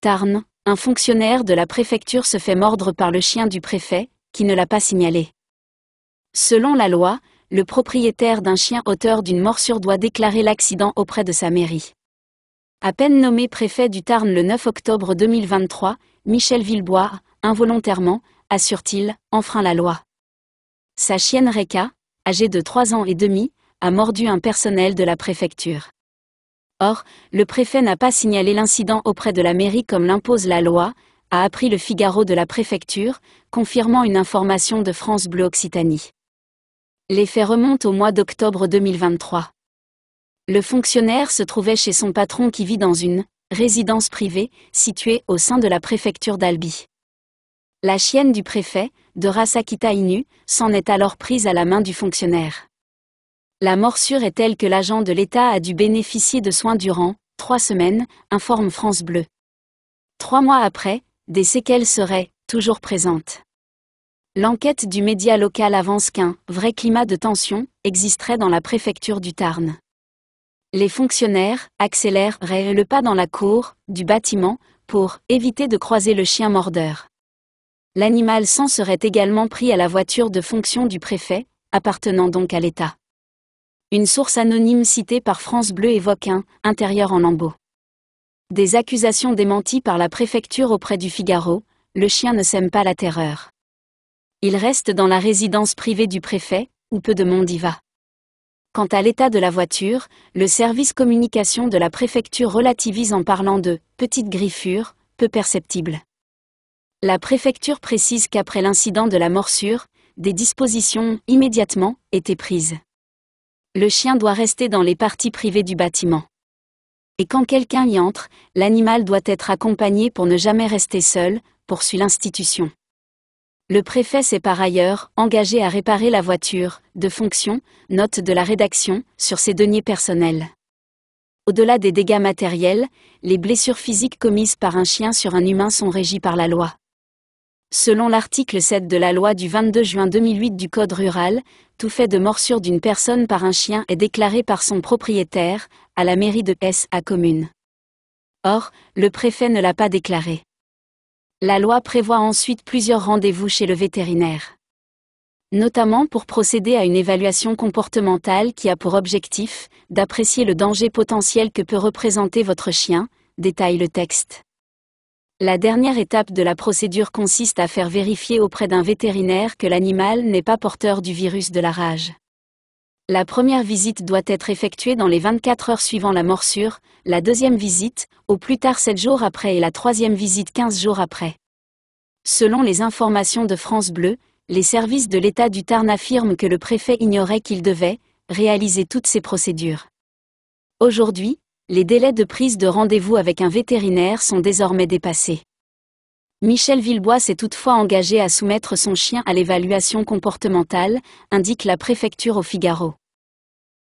Tarn, un fonctionnaire de la préfecture se fait mordre par le chien du préfet, qui ne l'a pas signalé. Selon la loi, le propriétaire d'un chien auteur d'une morsure doit déclarer l'accident auprès de sa mairie. À peine nommé préfet du Tarn le 9 octobre 2023, Michel Villebois, involontairement, assure-t-il, enfreint la loi. Sa chienne Reka, âgée de 3 ans et demi, a mordu un personnel de la préfecture. Or, le préfet n'a pas signalé l'incident auprès de la mairie comme l'impose la loi, a appris le Figaro de la préfecture, confirmant une information de France Bleu Occitanie. Les faits remontent au mois d'octobre 2023. Le fonctionnaire se trouvait chez son patron qui vit dans une résidence privée située au sein de la préfecture d'Albi. La chienne du préfet, de race Akita Inu, s'en est alors prise à la main du fonctionnaire. La morsure est telle que l'agent de l'État a dû bénéficier de soins durant trois semaines, informe France Bleu. Trois mois après, des séquelles seraient toujours présentes. L'enquête du média local avance qu'un vrai climat de tension existerait dans la préfecture du Tarn. Les fonctionnaires accélèrent le pas dans la cour du bâtiment pour éviter de croiser le chien mordeur. L'animal s'en serait également pris à la voiture de fonction du préfet, appartenant donc à l'État. Une source anonyme citée par France Bleu évoque un « intérieur en lambeaux ». Des accusations démenties par la préfecture auprès du Figaro, le chien ne sème pas la terreur. Il reste dans la résidence privée du préfet, où peu de monde y va. Quant à l'état de la voiture, le service communication de la préfecture relativise en parlant de « petite griffure, peu perceptible ». La préfecture précise qu'après l'incident de la morsure, des dispositions immédiatement étaient prises le chien doit rester dans les parties privées du bâtiment. Et quand quelqu'un y entre, l'animal doit être accompagné pour ne jamais rester seul, poursuit l'institution. Le préfet s'est par ailleurs engagé à réparer la voiture, de fonction, note de la rédaction, sur ses deniers personnels. Au-delà des dégâts matériels, les blessures physiques commises par un chien sur un humain sont régies par la loi. Selon l'article 7 de la loi du 22 juin 2008 du Code rural, tout fait de morsure d'une personne par un chien est déclaré par son propriétaire, à la mairie de S à commune. Or, le préfet ne l'a pas déclaré. La loi prévoit ensuite plusieurs rendez-vous chez le vétérinaire. Notamment pour procéder à une évaluation comportementale qui a pour objectif d'apprécier le danger potentiel que peut représenter votre chien, détaille le texte. La dernière étape de la procédure consiste à faire vérifier auprès d'un vétérinaire que l'animal n'est pas porteur du virus de la rage. La première visite doit être effectuée dans les 24 heures suivant la morsure, la deuxième visite, au plus tard 7 jours après et la troisième visite 15 jours après. Selon les informations de France Bleu, les services de l'État du Tarn affirment que le préfet ignorait qu'il devait réaliser toutes ces procédures. Aujourd'hui, les délais de prise de rendez-vous avec un vétérinaire sont désormais dépassés. Michel Villebois s'est toutefois engagé à soumettre son chien à l'évaluation comportementale, indique la préfecture au Figaro.